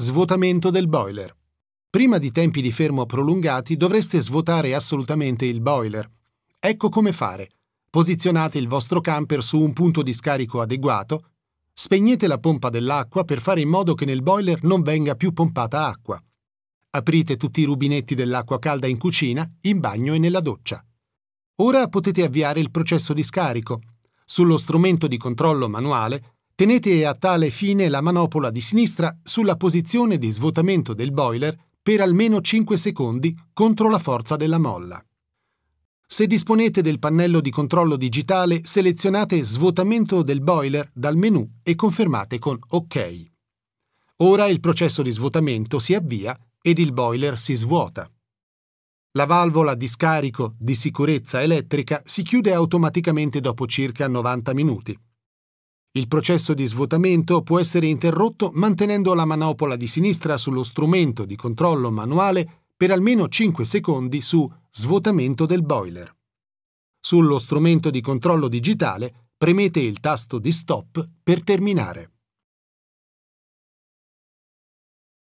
Svuotamento del boiler. Prima di tempi di fermo prolungati dovreste svuotare assolutamente il boiler. Ecco come fare. Posizionate il vostro camper su un punto di scarico adeguato, spegnete la pompa dell'acqua per fare in modo che nel boiler non venga più pompata acqua. Aprite tutti i rubinetti dell'acqua calda in cucina, in bagno e nella doccia. Ora potete avviare il processo di scarico. Sullo strumento di controllo manuale Tenete a tale fine la manopola di sinistra sulla posizione di svuotamento del boiler per almeno 5 secondi contro la forza della molla. Se disponete del pannello di controllo digitale, selezionate Svuotamento del boiler dal menu e confermate con OK. Ora il processo di svuotamento si avvia ed il boiler si svuota. La valvola di scarico di sicurezza elettrica si chiude automaticamente dopo circa 90 minuti. Il processo di svuotamento può essere interrotto mantenendo la manopola di sinistra sullo strumento di controllo manuale per almeno 5 secondi su svuotamento del boiler. Sullo strumento di controllo digitale premete il tasto di stop per terminare.